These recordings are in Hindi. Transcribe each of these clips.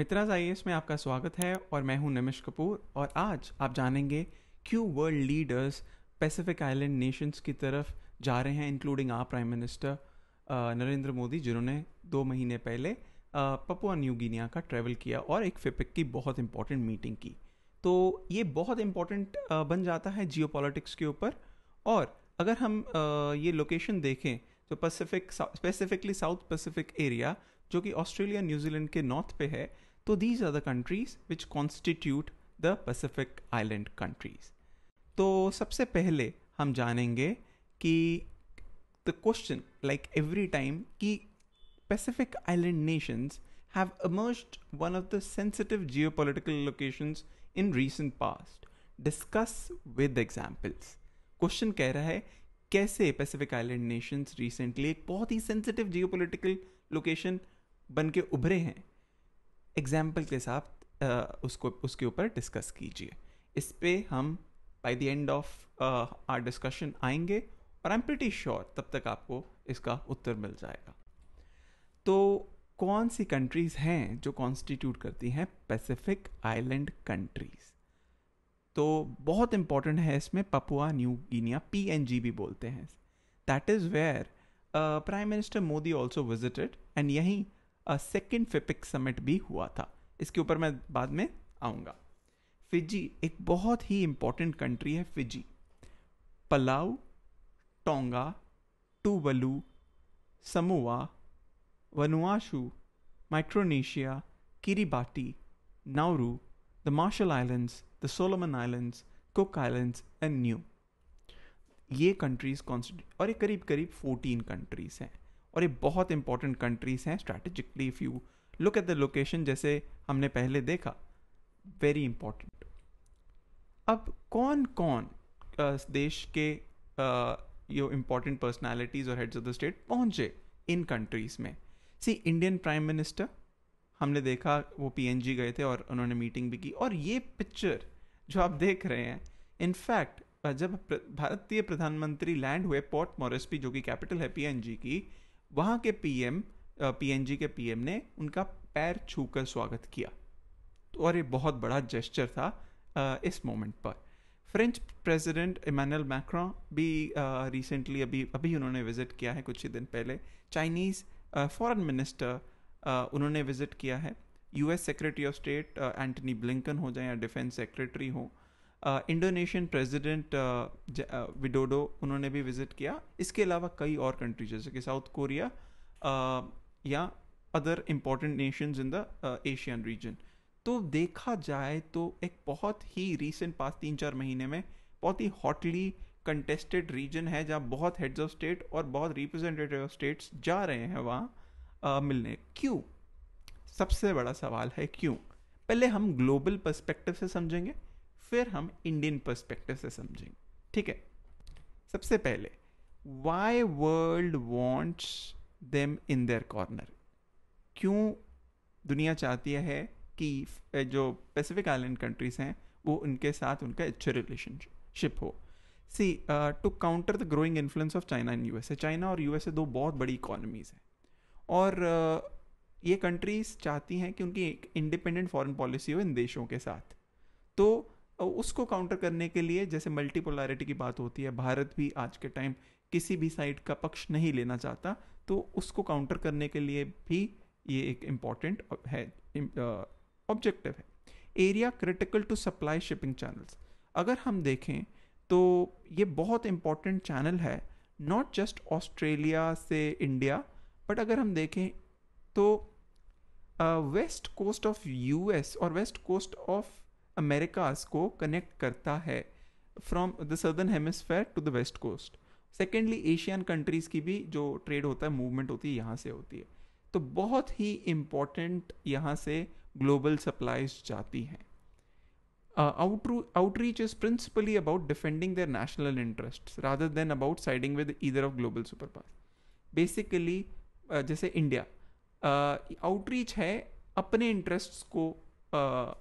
मित्राज आई में आपका स्वागत है और मैं हूं नमिश कपूर और आज आप जानेंगे क्यों world leaders Pacific island nations की तरफ जा रहे हैं इंक्लूडिंग आ प्राइम मिनिस्टर नरेंद्र मोदी जिन्होंने दो महीने पहले पपुआ न्यू गिनिया का ट्रैवल किया और एक फिपिक की बहुत इंपॉर्टेंट मीटिंग की तो ये बहुत इम्पोर्टेंट बन जाता है जियो के ऊपर और अगर हम ये लोकेशन देखें तो Pacific specifically south Pacific area जो कि ऑस्ट्रेलिया न्यूजीलैंड के नॉर्थ पे है तो these are the countries which constitute the Pacific island countries तो सबसे पहले हम जानेंगे कि the question like every time कि Pacific island nations have one of the sensitive geopolitical locations in recent past discuss with examples question कह रहा है कैसे पैसिफिक आइलैंड नेशंस रिसेंटली एक बहुत ही सेंसिटिव जियोपॉलिटिकल लोकेशन बन के उभरे हैं एग्जाम्पल के साथ उसको उसके ऊपर डिस्कस कीजिए इस पर हम by the end of our discussion आएंगे और आई एम प्रटी श्योर तब तक आपको इसका उत्तर मिल जाएगा तो कौन सी कंट्रीज़ हैं जो कॉन्स्टिट्यूट करती हैं पैसिफिक आइलैंड कंट्रीज़ तो बहुत इंपॉर्टेंट है इसमें Papua New Guinea P N G भी बोलते हैं that is where prime minister Modi also visited and यहीं सेकेंड फिपिक समिट भी हुआ था इसके ऊपर मैं बाद में आऊँगा फिजी एक बहुत ही इंपॉर्टेंट कंट्री है Fiji Palau Tonga Tuvalu Samoa Vanuatu Micronesia Kiribati Nauru the Marshall islands the Solomon islands Cook islands and new ये कंट्रीज़ कॉन्स्टिट्यूट और ये करीब करीब 14 कंट्रीज़ हैं और ये बहुत इंपॉर्टेंट कंट्रीज़ हैं strategically if you look at the location जैसे हमने पहले देखा वेरी इंपॉर्टेंट अब कौन कौन देश के यो इम्पॉर्टेंट पर्सनैलिटीज और हेड्स ऑफ द स्टेट पहुंचे इन कंट्रीज़ में सी इंडियन प्राइम मिनिस्टर हमने देखा वो पीएनजी गए थे और उन्होंने मीटिंग भी की और ये पिक्चर जो आप देख रहे हैं इनफैक्ट जब भारतीय प्रधानमंत्री लैंड हुए पोर्ट मोरेस्पी जो कि कैपिटल है पीएनजी की वहाँ के पीएम पीएनजी के पीएम ने उनका पैर छूकर स्वागत किया तो और ये बहुत बड़ा जेस्चर था इस मोमेंट पर फ्रेंच प्रेसिडेंट इमानुअल मैक्रॉ भी रिसेंटली अभी अभी उन्होंने विज़िट किया है कुछ ही दिन पहले चाइनीज़ फॉरेन मिनिस्टर उन्होंने विज़िट किया है US secretary of state Antony Blinken हो जाए या डिफेंस सेक्रेटरी हों इंडोनेशियन प्रेसिडेंट विडोडो उन्होंने भी विज़िट किया इसके अलावा कई और कंट्रीज जैसे कि साउथ कोरिया uh, या other important nations in the Asian region तो देखा जाए तो एक बहुत ही रीसेंट पास तीन चार महीने में बहुत ही हॉटली कंटेस्टेड रीजन है जहाँ बहुत हेड्स ऑफ स्टेट और बहुत रिप्रेजेंटेटिव ऑफ स्टेट्स जा रहे हैं वहाँ uh, मिलने क्यों सबसे बड़ा सवाल है क्यों पहले हम ग्लोबल पर्सपेक्टिव से समझेंगे फिर हम इंडियन पर्सपेक्टिव से समझेंगे ठीक है सबसे पहले why world wants them in their corner क्यों दुनिया चाहती है कि जो पैसिफिक आइलैंड कंट्रीज हैं वो उनके साथ उनका अच्छे रिलेशनशिप हो see to counter the growing influence of China and USA China और यूएसए दो बहुत बड़ी इकोनॉमीज़ हैं और uh, ये कंट्रीज़ चाहती हैं कि उनकी एक इंडिपेंडेंट फॉरेन पॉलिसी हो इन देशों के साथ तो उसको काउंटर करने के लिए जैसे मल्टीपोलारिटी की बात होती है भारत भी आज के टाइम किसी भी साइड का पक्ष नहीं लेना चाहता तो उसको काउंटर करने के लिए भी ये एक इम्पॉर्टेंट है ऑब्जेक्टिव है area critical to supply shipping channels अगर हम देखें तो ये बहुत इम्पॉर्टेंट चैनल है नॉट जस्ट ऑस्ट्रेलिया से इंडिया बट अगर हम देखें तो वेस्ट कोस्ट ऑफ यूएस और वेस्ट कोस्ट ऑफ अमेरिकाज को कनेक्ट करता है from the southern hemisphere to the west coast secondly Asian countries की भी जो ट्रेड होता है मूवमेंट होती है यहाँ से होती है तो बहुत ही इम्पोर्टेंट यहाँ से ग्लोबल सप्लाइज जाती हैं outreach is principally about defending their national interest rather than about siding with either of global super power basically जैसे इंडिया आउटरीच uh, है अपने इंटरेस्ट को uh,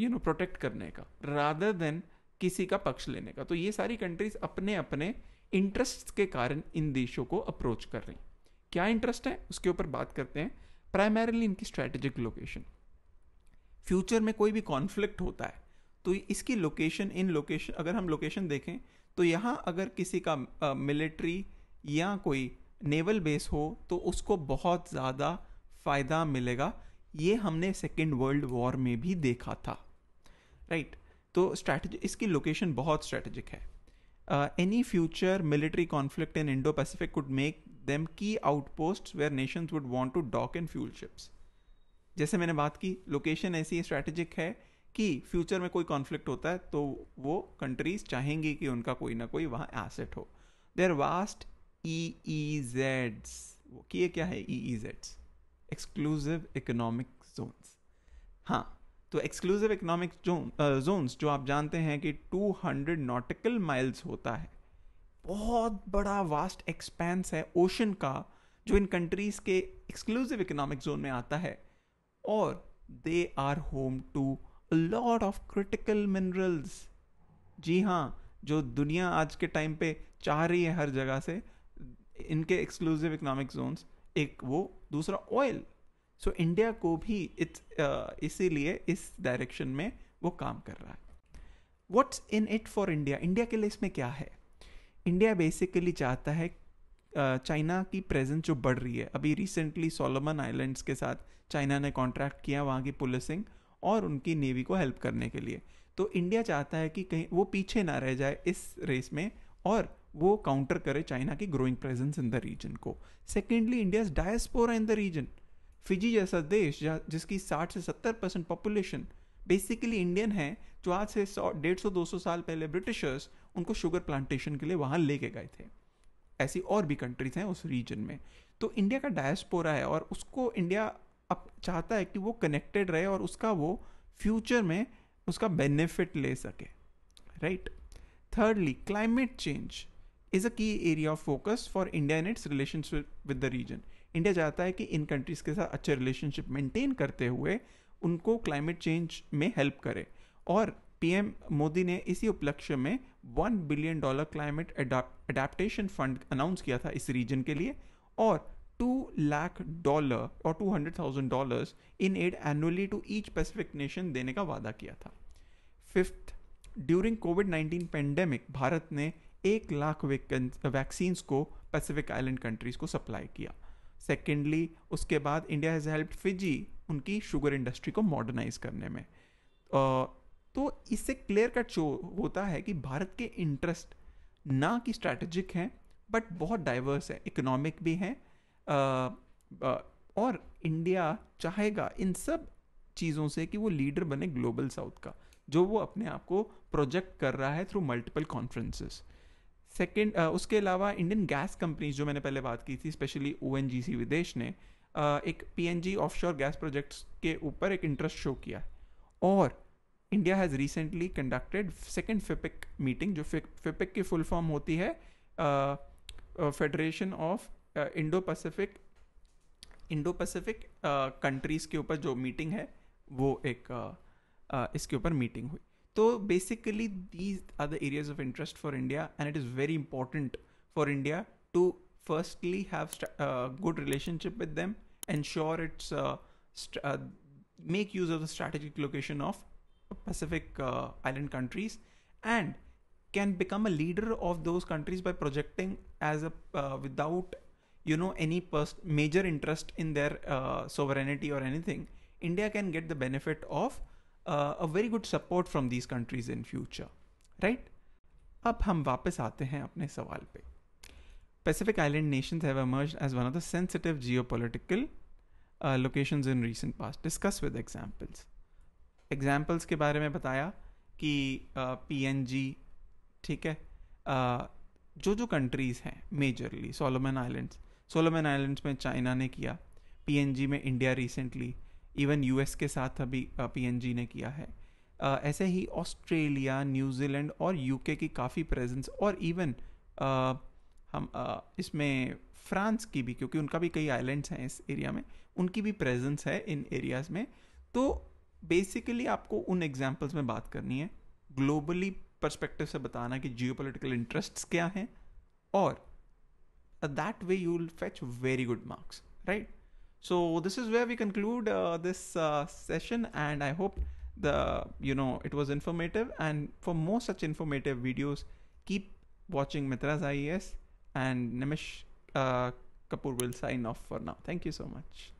यू नो प्रोटेक्ट करने का रादर देन किसी का पक्ष लेने का तो ये सारी कंट्रीज अपने अपने इंटरेस्ट के कारण इन देशों को अप्रोच कर रही क्या इंटरेस्ट है उसके ऊपर बात करते हैं प्राइमरली इनकी स्ट्रैटेजिक लोकेशन फ्यूचर में कोई भी कॉन्फ्लिक्ट होता है तो इसकी लोकेशन इन लोकेशन अगर हम लोकेशन देखें तो यहाँ अगर किसी का मिलिट्री uh, या कोई नेवल बेस हो तो उसको बहुत ज़्यादा फ़ायदा मिलेगा ये हमने सेकेंड वर्ल्ड वॉर में भी देखा था राइट तो स्ट्रैटेजी इसकी लोकेशन बहुत स्ट्रैटेजिक है any future military conflict in Indo Pacific could make them key outpost where nations would want to dock in fuel ships जैसे मैंने बात की लोकेशन ऐसी स्ट्रैटेजिक है कि फ्यूचर में कोई कॉन्फ्लिक्ट होता है तो वो कंट्रीज चाहेंगी कि उनका कोई ना कोई वहाँ एसेट हो देर वास्ट ई ई जेड्स कि ये क्या है ई ई जेड्स एक्सक्लूसिव इकोनॉमिक जोन्स हाँ तो एक्सक्लूसिव इकोनॉमिक जोन्स जो आप जानते हैं कि 200 नॉटिकल माइल्स होता है बहुत बड़ा वास्ट एक्सपेंस है ओशन का जो इन कंट्रीज़ के एक्सक्लूसिव इकोनॉमिक जोन में आता है और they are home to lot of critical minerals जी हाँ जो दुनिया आज के टाइम पे चाह रही है हर जगह से इनके एक्सक्लूसिव इकोनॉमिक जोन्स एक वो दूसरा ऑयल सो इंडिया को भी इट्स uh, इसीलिए इस डायरेक्शन में वो काम कर रहा है what's in it for India India के लिए इसमें क्या है इंडिया बेसिकली चाहता है चाइना uh, की प्रेजेंस जो बढ़ रही है अभी रिसेंटली सोलोमन आइलैंड्स के साथ चाइना ने कॉन्ट्रैक्ट किया वहाँ की पुलिसिंग और उनकी नेवी को हेल्प करने के लिए तो इंडिया चाहता है कि कहीं वो पीछे ना रह जाए इस रेस में और वो काउंटर करे चाइना की growing presence in the region को secondly India diaspora in the region Fiji जैसा देश जिसकी 60 से 70 परसेंट पॉपुलेशन बेसिकली इंडियन है जो आज से सौ डेढ़ सौ दो सौ साल पहले ब्रिटिशर्स उनको शुगर प्लांटेशन के लिए वहाँ लेके गए थे ऐसी और भी कंट्रीज हैं उस रीजन में तो इंडिया का डायस्पोरा है और उसको इंडिया अब चाहता है कि वो कनेक्टेड रहे और उसका वो फ्यूचर में उसका बेनिफिट ले सके right thirdly climate change is a key area of focus for India in its relationship with the region India चाहता है कि इन कंट्रीज़ के साथ अच्छे रिलेशनशिप मेंटेन करते हुए उनको क्लाइमेट चेंज में हेल्प करे और पीएम मोदी ने इसी उपलक्ष्य में one billion dollar climate adaptation fund announce किया था इस रीजन के लिए और टू लाख डॉलर और two hundred thousand dollars in aid annually to each Pacific nation देने का वादा किया था fifth during COVID nineteen pandemic Bharat ने एक लाख वैक्सीन्स को पैसिफिक आइलैंड कंट्रीज़ को सप्लाई किया सेकेंडली उसके बाद इंडिया हैज़ हेल्प फिजी उनकी शुगर इंडस्ट्री को मॉडर्नाइज करने में तो इससे क्लियर कट शो होता है कि भारत के इंटरेस्ट ना कि स्ट्रैटेजिक हैं बट बहुत डाइवर्स है इकोनॉमिक भी हैं और इंडिया चाहेगा इन सब चीज़ों से कि वो लीडर बने ग्लोबल साउथ का जो वो अपने आप को प्रोजेक्ट कर रहा है through multiple conferences second uh, उसके अलावा इंडियन गैस कंपनीज जो मैंने पहले बात की थी स्पेशली ओ विदेश ने uh, एक पी ऑफशोर गैस प्रोजेक्ट्स के ऊपर एक इंटरेस्ट शो किया और India has recently conducted second FIPIC meeting जो फिपिक की फुल फॉर्म होती है federation of Indo Pacific Indo Pacific countries के ऊपर जो मीटिंग है वो एक uh, uh, इसके ऊपर मीटिंग हुई So basically, these are the areas of interest for India, and it is very important for India to firstly have a uh, good relationship with them, ensure it's uh, uh, make use of the strategic location of Pacific uh, island countries, and can become a leader of those countries by projecting as a uh, without you know any major interest in their uh, sovereignty or anything. India can get the benefit of uh, a very good support from these countries in future right अब हम वापस आते हैं अपने सवाल पे Pacific island nations have emerged as one of the sensitive geopolitical uh, locations in recent past. Discuss with examples. Examples के बारे में बताया कि पी एन जी ठीक है uh, जो जो कंट्रीज़ हैं majorly Solomon islands Solomon islands में चाइना ने किया पी एन जी में इंडिया रिसेंटली इवन यूएस के साथ अभी पीएनजी ने किया है uh, ऐसे ही ऑस्ट्रेलिया न्यूजीलैंड और यूके की काफ़ी प्रेजेंस और इवन uh, हम uh, इसमें फ्रांस की भी क्योंकि उनका भी कई आइलैंड्स हैं इस एरिया में उनकी भी प्रेजेंस है इन एरियाज़ में तो बेसिकली आपको उन एग्जाम्पल्स में बात करनी है ग्लोबली परस्पेक्टिव से बताना कि जियो पोलिटिकल इंटरेस्ट्स क्या हैं और that way you will fetch very good marks right so this is where we conclude uh, this uh, session and i hope the you know it was informative and for more such informative videos keep watching mitras ies and nimish uh, kapoor will sign off for now thank you so much